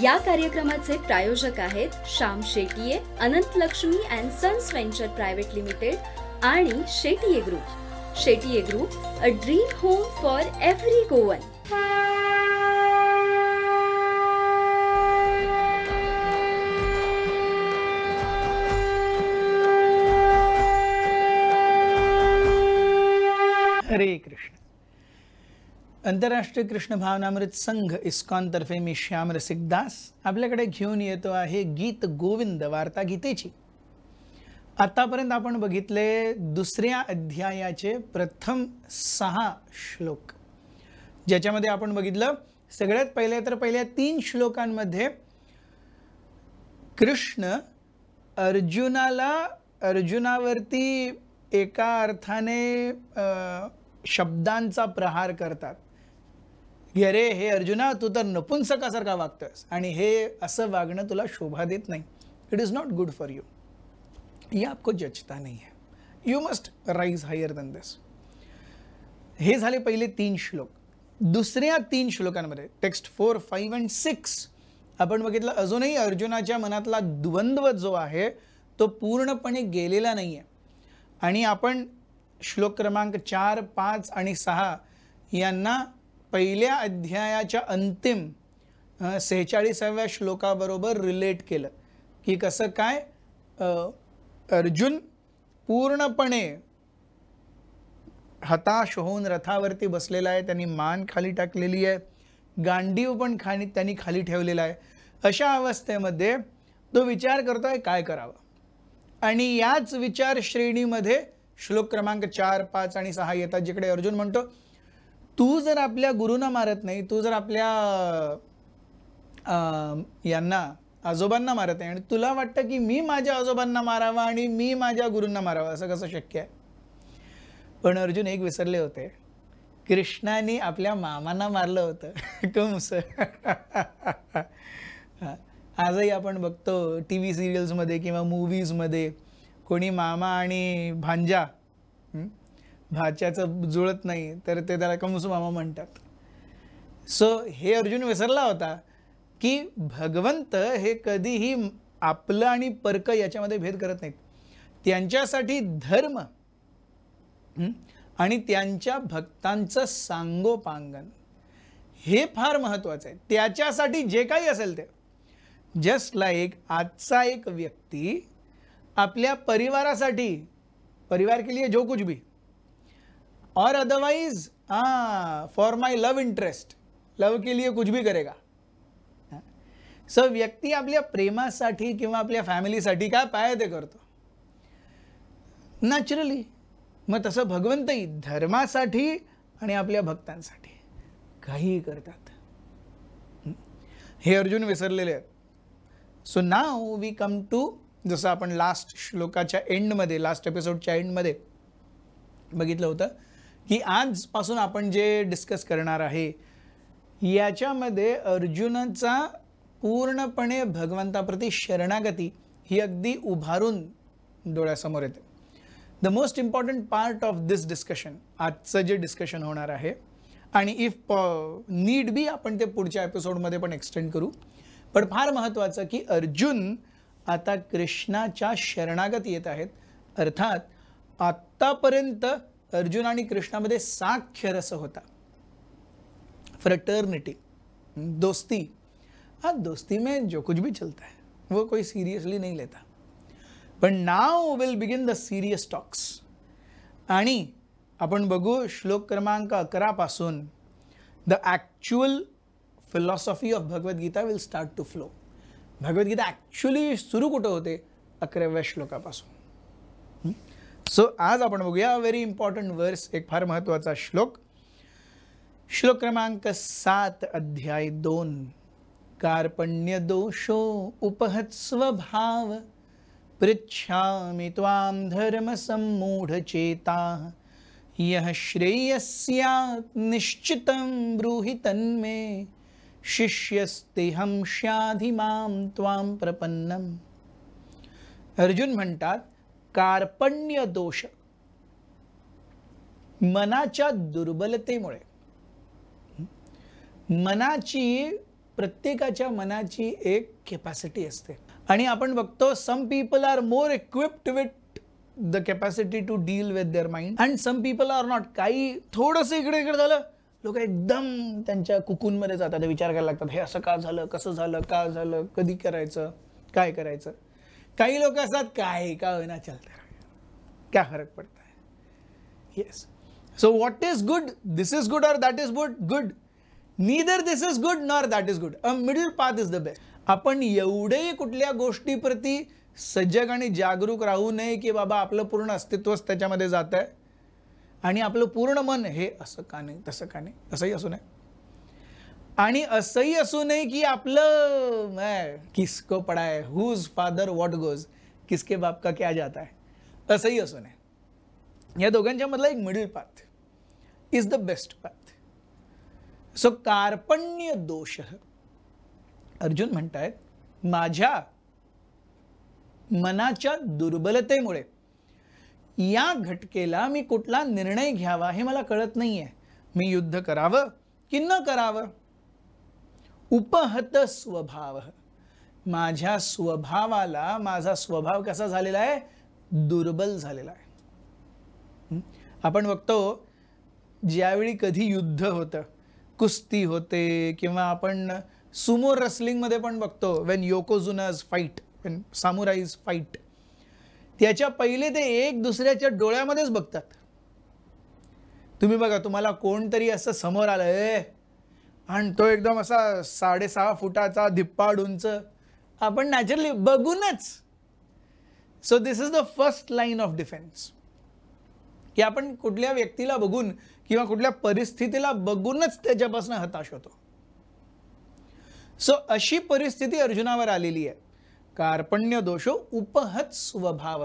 या कार्यक्रमाचे प्रायोजक आहेत Shyam Shetye Anant Lakshmi and sons venture private limited आणि Shetye group Shetye group a dream home for every Goan Hare Krishna आंतरराष्ट्रीय कृष्ण भावनामृत संघ इस्कॉनतर्फे मी श्याम रसिकदास आपल्याकडे घेऊन येतो आहे गीत गोविंद वार्ता गीतेची आतापर्यंत आपण बघितले दुसऱ्या अध्यायाचे प्रथम सहा श्लोक ज्याच्यामध्ये आपण बघितलं सगळ्यात पहिले तर पहिल्या तीन श्लोकांमध्ये कृष्ण अर्जुनाला अर्जुनावरती एका अर्थाने शब्दांचा प्रहार करतात की अरे हे अर्जुना तू तर नपुंसकासारखा वागतोयस आणि हे असं वागणं तुला शोभा देत नाही it is not good for you ही आपको जचता नाही आहे यू मस्ट राईज हायर दन दिस हे झाले पहिले तीन श्लोक दुसऱ्या तीन श्लोकांमध्ये text four five and six आपण बघितलं अजूनही अर्जुनाच्या मनातला द्वंद्व जो आहे तो पूर्णपणे गेलेला नाही आहे आणि आपण श्लोक क्रमांक चार पाच आणि सहा यांना पहिल्या अध्यायाच्या अंतिम सेहेचाळीसाव्या श्लोकाबरोबर रिलेट केलं की कसं काय अर्जुन पूर्णपणे हताश होऊन रथावरती बसलेला आहे त्यांनी मान खाली टाकलेली आहे गांडीव पण खाणी त्यांनी खाली ठेवलेला आहे अशा अवस्थेमध्ये तो विचार करतो आहे काय करावा आणि याच विचार श्रेणीमध्ये श्लोक क्रमांक चार पाच आणि सहा येतात जिकडे अर्जुन म्हणतो तू जर आपल्या गुरुना मारत नाही तू जर आपल्या यांना आजोबांना मारत आहे आणि तुला वाटतं की मी माझ्या आजोबांना मारावा आणि मी माझ्या गुरूंना मारावा असं कसं शक्य आहे पण अर्जुन एक विसरले होते कृष्णाने आपल्या मामांना मारलं होतं कमस आजही आपण बघतो टी व्ही सिरियल्समध्ये किंवा मूवीजमध्ये कोणी मामा आणि भांजा भाच्याचं जुळत नाही तर ते त्याला कमसुमामा मामा म्हणतात सो हे अर्जुन विसरला होता की भगवंत हे कधीही आपलं आणि परक याच्यामध्ये भेद करत नाहीत त्यांच्यासाठी धर्म आणि त्यांच्या भक्तांचं सांगोपांगण हे फार महत्त्वाचं आहे त्याच्यासाठी जे काही असेल ते जस्ट लाईक आजचा एक व्यक्ती आपल्या परिवारासाठी परिवार के लिए जो कुछ भी और अदरवाइज हाँ फॉर माय लव इंटरेस्ट लव के लिए कुछ भी करेगा सो व्यक्ती आपल्या प्रेमासाठी किंवा आपल्या फॅमिलीसाठी काय पाय ते करतो नॅचरली मग तसं भगवंतही धर्मासाठी आणि आपल्या भक्तांसाठी काही करतात हे अर्जुन विसरलेले आहेत so now we come to जसं आपण लास्ट श्लोकाच्या एंडमध्ये लास्ट एपिसोडच्या एंडमध्ये बघितलं होतं की आजपासून आपण जे डिस्कस करणार आहे याच्यामध्ये अर्जुनाचा पूर्णपणे भगवंताप्रती शरणागती ही अगदी उभारून डोळ्यासमोर येते the most important part of this discussion आजचं जे डिस्कशन होणार आहे आणि इफ नीड बी आपण ते पुढच्या एपिसोडमध्ये पण एक्सटेंड करू पण फार महत्त्वाचं की अर्जुन आता कृष्णाच्या शरणागत येत आहेत अर्थात आत्तापर्यंत अर्जुन आणि कृष्णामध्ये साख्य रस होता फ्रटर्निटी दोस्ती हा दोस्ती में जो कुछ भी चलता है वो कोई सीरियसली नहीं लेता पण now will begin the serious talks आणि आपण बघू श्लोक क्रमांक अकरापासून the actual philosophy of Bhagavad Gita will start to flow Bhagavad Gita actually सुरू कुठं होते अकराव्या श्लोकापासून सो आज आपण बघूया व्हेरी इम्पॉर्टंट वर्स एक फार महत्वाचा श्लोक श्लोक क्रमांक सात अध्याय दोन कार्पण्य दोषो उपहत्स्वभाव पृच्छामि त्वां धर्मसम्मूढचेता यः श्रेयस्यात् निश्चितं ब्रूहि तन्मे शिष्यस्तेहं श्याधि मां अर्जुन म्हणतात कार्पण्य दोष मनाच्या दुर्बलतेमुळे मनाची प्रत्येकाच्या मनाची एक कॅपॅसिटी असते आणि आपण बघतो some people are more equipped with the capacity to deal with their mind and some people are not काही थोडस इकडे इकडे झालं लोक एकदम त्यांच्या कुकूनमध्ये जातात विचार करायला लागतात हे असं का झालं कसं झालं का झालं कधी करायचं काय करायचं काही लोक असतात काय का होईना चलता क्या फरक पडता yes so what is good this is good or that is good good neither this is good nor that is good a middle path is the best आपण एवढे कुठल्या गोष्टीप्रती सजग आणि जागरूक राहू नये की बाबा आपलं पूर्ण अस्तित्वच त्याच्यामध्ये जात आहे आणि आपलं पूर्ण मन हे असं का नाही तसं का नाही असंही असू नये आणि असंही असू नये की आपलं किसको पडाय हुज फादर वॉट गोज किसके बाप का क्या जाता है असंही असू नये या दोघांच्या मधला एक middle path is the best path so कार्पण्य दोष अर्जुन म्हणतायत माझ्या मनाच्या दुर्बलतेमुळे या घटकेला मी कुठला निर्णय घ्यावा हे मला कळत नाहीये मी युद्ध करावं की न करावं उपहत स्वभाव माझ्या स्वभावाला माझा स्वभाव कसा झालेला आहे दुर्बल झालेला आहे आपण बघतो ज्यावेळी कधी युद्ध होतं कुस्ती होते किंवा आपण सुमो रसलिंगमध्ये पण बघतो when yokozunas fight when samurais fight त्याच्या पहिले ते एक दुसऱ्याच्या डोळ्यामध्येच बघतात तुम्ही बघा तुम्हाला कोणतरी असं समोर आलं आणि तो एकदम असा साडेसहा फुटाचा धिप्पाड उंच आपण नॅचरली बघूनच so this is the first line of defence की आपण कुठल्या व्यक्तीला बघून किंवा कुठल्या परिस्थितीला बघूनच त्याच्यापासून हताश होतो सो अशी परिस्थिती अर्जुनावर आलेली आहे कार्पण्य दोषो उपहत स्वभाव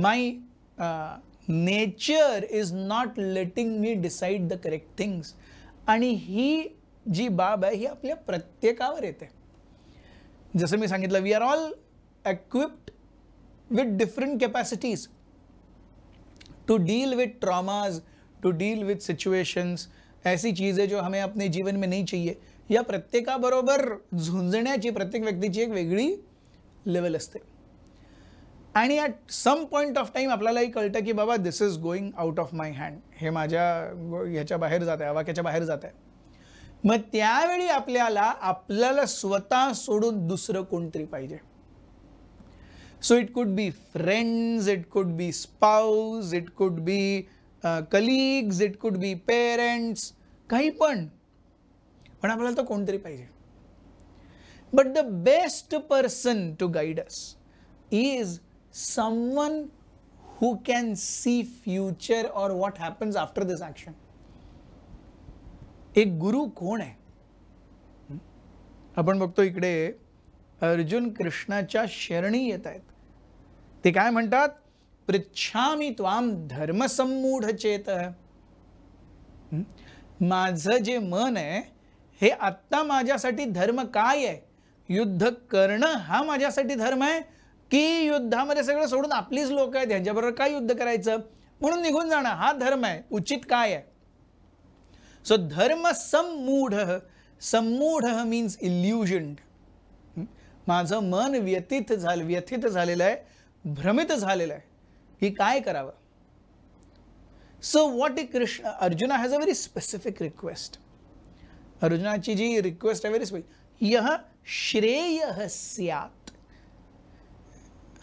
my nature is not letting me decide the correct things आणि ही जी बाब आहे ही आपल्या प्रत्येकावर येते जसं मी सांगितलं we are all with with different to deal with with traumas deal with situations situations ऐसी आहे जो हमें अपने जीवन में नहीं चाहिए या प्रत्येकाबरोबर झुंजण्याची प्रत्येक व्यक्तीची एक वेगळी लेवल असते आणि at some point of time आपल्यालाही कळतं की बाबा this is going out of my hand हे माझ्या ह्याच्या बाहेर जात आहे वाक्याच्या बाहेर जात आहे मग त्यावेळी आपल्याला आपल्याला स्वतः सोडून दुसरं कोणतरी पाहिजे so it could be friends it could be स्पाऊज it could be colleagues it could be parents काही पण पण आपल्याला तर कोणतरी पाहिजे but the best person to guide us is someone who can see future or what happens after this action एक गुरु कोण आहे आपण बघतो इकडे अर्जुन कृष्णाच्या शरणी येत आहेत ते काय म्हणतात पृच्छामी त्वाम धर्मसमूढ चेत माझं जे मन आहे हे आत्ता माझ्यासाठी धर्म काय आहे युद्ध करणं हा माझ्यासाठी धर्म आहे की युद्धामध्ये सगळं सोडून आपलीच लोक आहेत ह्यांच्याबरोबर काय युद्ध करायचं म्हणून निघून जाणं हा धर्म आहे उचित काय आहे सो धर्म समूढ सममूढ मीन्स इल्युजन माझं मन व्यथित झालं व्यथित झालेलं आहे भ्रमित झालेलं आहे की काय करावं सो वॉट इ Krishna Arjuna has a very specific request अर्जुनाची जी रिक्वेस्ट आहे व्हेरी स्पेसिफिक यह श्रेय स्यात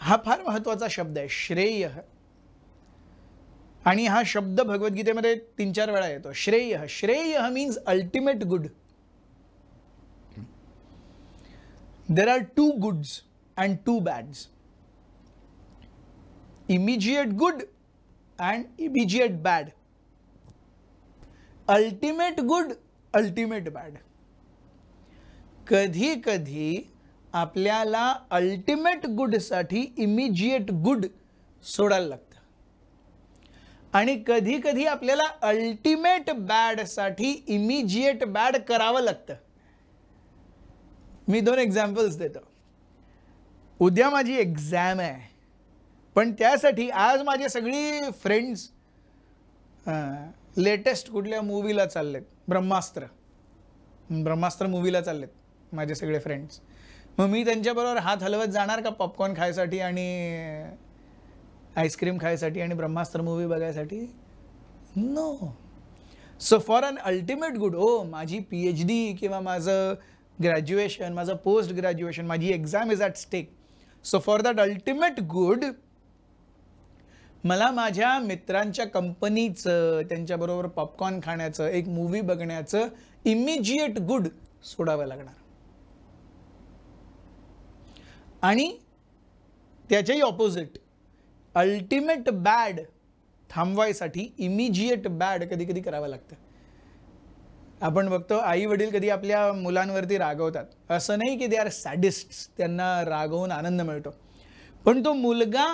हा फार महत्त्वाचा शब्द आहे श्रेय आणि हा शब्द भगवद्गीतेमध्ये तीन चार वेळा येतो श्रेय श्रेय means ultimate good there are two goods and two bads immediate good and immediate bad ultimate good ultimate bad कधी कधी आपल्याला अल्टिमेट गुडसाठी इमिजिएट गुड सोडायला लागतं आणि कधी कधी आपल्याला अल्टिमेट बॅडसाठी इमिजिएट बॅड करावं लागतं मी दोन एक्झाम्पल्स देतो उद्या माझी एक्झाम आहे पण त्यासाठी आज माझे सगळी फ्रेंड्स लेटेस्ट कुठल्या मूवीला चाललेत ब्रह्मास्त्र ब्रह्मास्त्र मूवीला चाललेत माझे सगळे फ्रेंड्स मग मी त्यांच्याबरोबर हात हलवत जाणार का पॉपकॉर्न खायसाठी आणि आईस्क्रीम खायसाठी आणि ब्रह्मास्त्र मूवी बघायसाठी no so for an ultimate good oh माझी पी एच डी किंवा माझं ग्रॅज्युएशन माझं पोस्ट ग्रॅज्युएशन माझी exam is at stake so for that ultimate good मला माझ्या मित्रांच्या कंपनीचं त्यांच्याबरोबर पॉपकॉर्न खाण्याचं एक मूवी बघण्याचं इमिजिएट गुड सोडावं लागणार आणि त्याच्याही ऑपोजिट अल्टिमेट बॅड थांबवायसाठी इमिजिएट बॅड कधी कधी करावं लागतं आपण बघतो आई वडील कधी आपल्या मुलांवरती रागवतात असं नाही की दे आर सॅडिस्ट त्यांना रागवून आनंद मिळतो पण तो मुलगा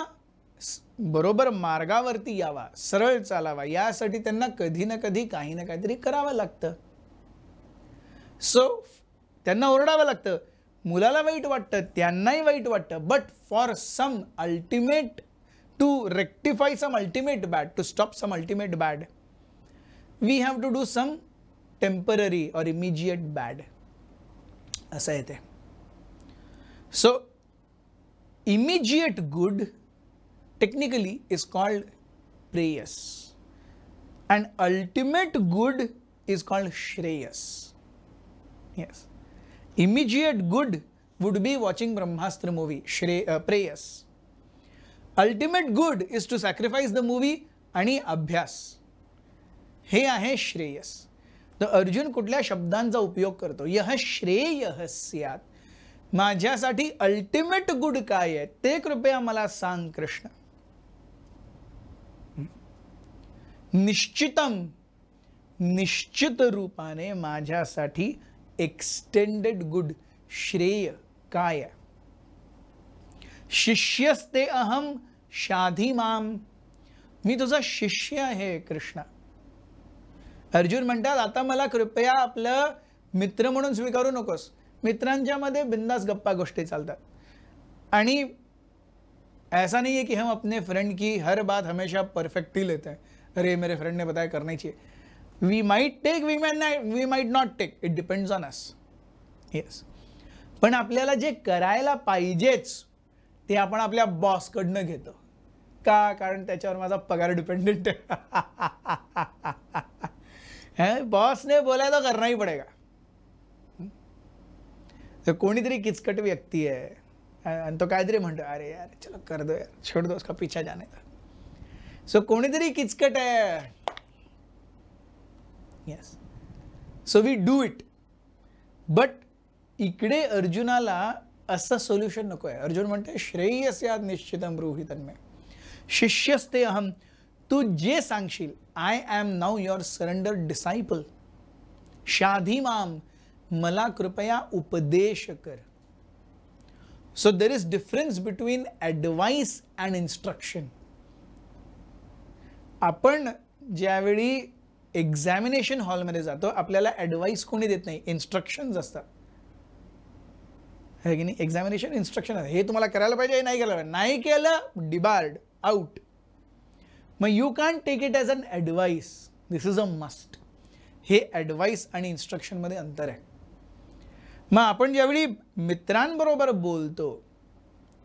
बरोबर मार्गावरती यावा सरळ चालावा यासाठी त्यांना कधी ना कधी काही ना काहीतरी करावं लागतं सो त्यांना ओरडावं लागतं मुलाला वाईट वाटतं त्यांनाही वाईट वाटतं but for some ultimate to rectify some ultimate bad to stop some ultimate bad we have to do some temporary और इमिजिएट बॅड असं आहे ते so immediate good technically is called प्रेयस and ultimate good is called श्रेयस yes immediate good would be watching Brahmastra movie श्रे प्रेयस ultimate good is to sacrifice the movie आणि अभ्यास हे आहे श्रेयस तर अर्जुन कुठल्या शब्दांचा उपयोग करतो यह श्रेय स्यात माझ्यासाठी अल्टिमेट गुड काय आहे ते कृपया मला सांग कृष्ण निश्चितम निश्चित रूपाने माझ्यासाठी एक्सटेंडेड गुड श्रेय काय शिष्यस्ते अहम शाधी माम मी तुझा शिष्य आहे कृष्णा अर्जुन म्हणतात आता मला कृपया आपलं मित्र म्हणून स्वीकारू नकोस मित्रांच्या मध्ये बिंदास गप्पा गोष्टी चालतात आणि ऐसा नाही आहे की हम अपने फ्रेंड की हर बात हमेशा परफेक्ट लेते हैं अरे मेरे फ्रेंड ने बताया करनी चाहिए We might take, we might not, we might not take. It depends on us. Yes. पण आपल्याला जे करायला पाहिजेच ते आपण आपल्या बॉसकडनं घेतो का कारण त्याच्यावर माझा पगार डिपेंडेंट आहे बॉसने बोलायला करणारही पडेगा तर कोणीतरी किचकट व्यक्ती आहे आणि तो काहीतरी म्हणतो अरे यार चलो कर दो यार छोड दो उसका पीछा जाने का सो कोणीतरी किचकट आहे yes so we do it but इकडे अर्जुनाला असं सोल्युशन नको आहे अर्जुन म्हणते श्रेयस यात निश्चितम ब्रूही तन्मे शिष्यस अहम तू जे सांगशील I am now your surrender disciple शाधी माम मला कृपया उपदेश कर so there is difference between advice and instruction आपण ज्यावेळी एक्झामिनेशन हॉलमध्ये जातो आपल्याला ॲडवाईस कोणी देत नाही इन्स्ट्रक्शन्स असतात हे की नाही एक्झामिनेशन इन्स्ट्रक्शन हे तुम्हाला करायला पाहिजे हे नाही करायला पाहिजे नाही केलं डिबार्ड आउट मग you can take it as an advice this is a must हे ॲडवाईस आणि इन्स्ट्रक्शनमध्ये अंतर आहे मग आपण ज्यावेळी मित्रांबरोबर बोलतो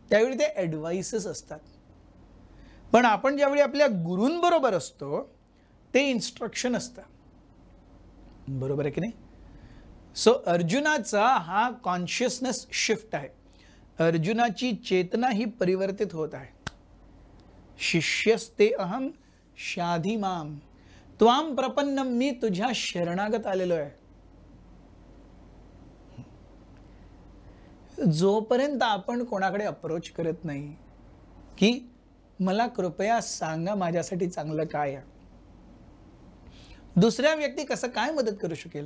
त्यावेळी ते ॲडवाईसेस असतात पण आपण ज्यावेळी आपल्या गुरूंबरोबर असतो ते इन्स्ट्रक्शन असतं बरोबर आहे की नाही सो अर्जुनाचा हा कॉन्शियसनेस शिफ्ट आहे अर्जुनाची चेतना ही परिवर्तित होत आहे शिष्यस्ते अहम माम त्वाम प्रपन्न मी तुझ्या शरणागत आलेलो आहे जोपर्यंत आपण कोणाकडे अप्रोच करत नाही की मला कृपया सांगा माझ्यासाठी चांगलं काय आहे दुसर व्यक्ति कस का मदद करू शके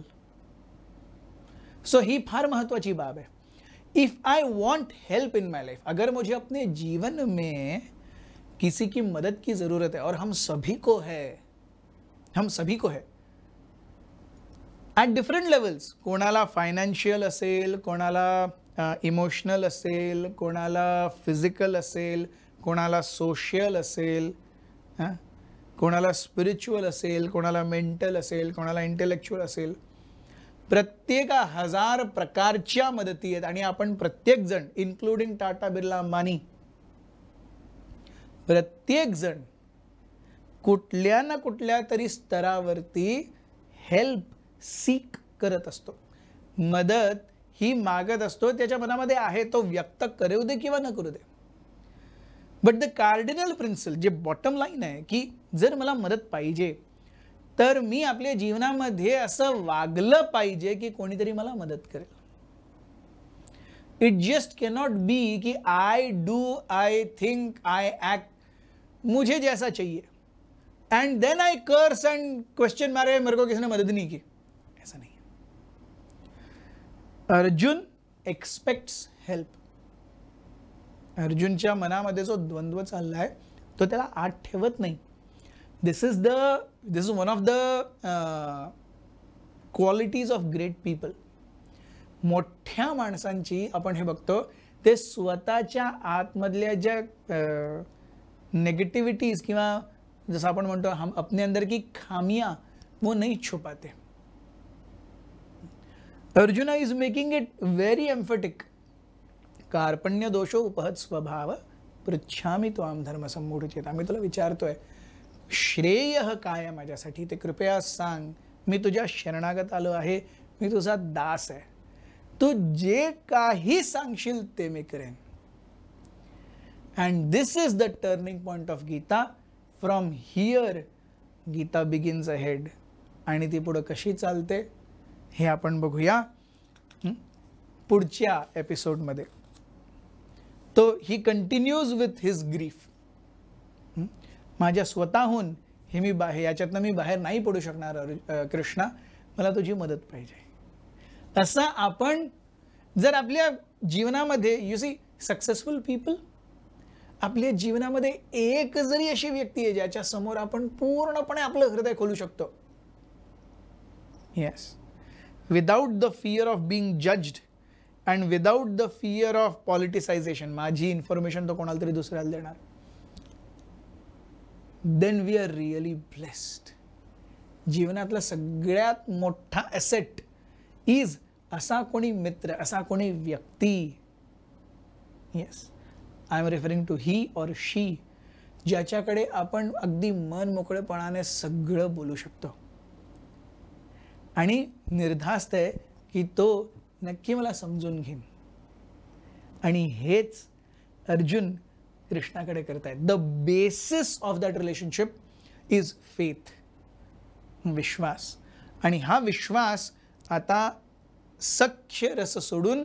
सो so, ही फार महत्वाची बाब है if I want help in my life अगर मुझे अपने जीवन में किसी की मदद की जरूरत है और हम सभी को है हम सभी को है एट डिफरेंट लेवल्स को फाइनेंशियल असेल को इमोशनल असेल को फिजिकल असेल को सोशल असेल कोणाला स्पिरिच्युअल असेल कोणाला मेंटल असेल कोणाला इंटेलेक्च्युअल असेल प्रत्येक हजार प्रकारच्या मदती आहेत आणि आपण प्रत्येकजण इन्क्लुडिंग टाटा बिर्ला अंबानी प्रत्येकजण कुठल्या ना कुठल्या तरी स्तरावरती हेल्प सीक करत असतो मदत ही मागत असतो त्याच्या मनामध्ये आहे तो व्यक्त करू दे किंवा न करू दे बट द कार्डिनल प्रिन्सिपल जे बॉटम लाईन आहे की जर मला मदत पाहिजे तर मी आपल्या जीवनामध्ये असं वागलं पाहिजे की कोणीतरी मला मदत करेल इट जस्ट कॅनॉट बी की I do I think I act मुझे जैसा चाहिए end then I curse and question मारे मेरे को किसी ने मदद नहीं की ऐसा नहीं अर्जुन एक्सपेक्ट्स हेल्प अर्जुनच्या मनामध्ये जो द्वंद्व चालला आहे तो त्याला आत ठेवत नाही this is the this is one of the qualities of great people मोठ्या माणसांची आपण हे बघतो ते स्वतःच्या आतमधल्या ज्या नेगेटिव्हिटीज किंवा जसं आपण म्हणतो हम अपने अंदर की खामिया वो नाही छुपाते Arjuna is making it very emphatic कार्पण्य दोषो उपहत स्वभाव पृच्छामी तो आम धर्म चेत आम्ही तुला विचारतोय श्रेय काय आहे माझ्यासाठी ते कृपया सांग मी तुझ्या शरणागत आलो आहे मी तुझा दास आहे तू जे काही सांगशील ते मी करेन and this is the turning point of Gita from here Gita begins ahead आणि ती पुढं कशी चालते हे आपण बघूया पुढच्या एपिसोडमध्ये तो he continues with his grief माझ्या स्वतःहून हे मी बाहेर याच्यातनं मी बाहेर नाही पडू शकणार कृष्णा मला तुझी मदत पाहिजे असं आपण जर आपल्या जीवनामध्ये यू सी सक्सेसफुल पीपल आपल्या जीवनामध्ये एक जरी अशी व्यक्ती आहे ज्याच्या समोर आपण पूर्णपणे आपलं हृदय खोलू शकतो yes without the fear of being judged and without the fear of politicization माझी इन्फॉर्मेशन तो कोणाला तरी दुसऱ्याला देणार then we are really blessed जीवनातला सगळ्यात मोठा ॲसेट इज असा कोणी मित्र असा कोणी व्यक्ती yes I am referring to he और शी ज्याच्याकडे आपण अगदी मन मोकळेपणाने सगळं बोलू शकतो आणि निर्धास्त आहे की तो नक्की मला समजून घेईन आणि हेच अर्जुन कृष्णाकडे करत आहेत the basis of that relationship is faith विश्वास आणि हा विश्वास आता सख्य रस सोडून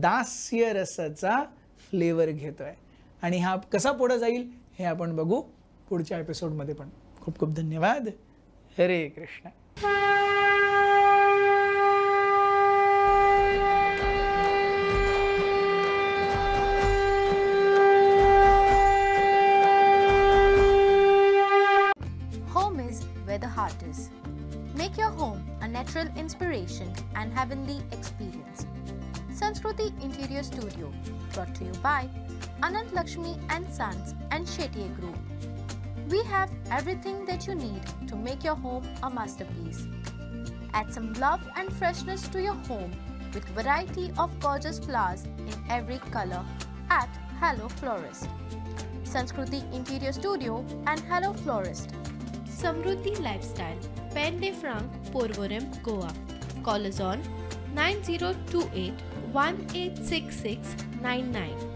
दास्य रसाचा फ्लेवर घेतो आहे आणि हा कसा पुढं जाईल हे आपण बघू पुढच्या एपिसोडमध्ये पण खूप खूप धन्यवाद हरे Krishna natural inspiration and heavenly experience. Sanskriti Interior Studio, brought to you by Anant Lakshmi and Sons and Shetty Group. We have everything that you need to make your home a masterpiece. Add some love and freshness to your home with variety of gorgeous flowers in every color at Hello Florist. Sanskriti Interior Studio and Hello Florist Samruddhi Lifestyle, Pende Frank, Franc, Porvorim, Goa. Call us on 9028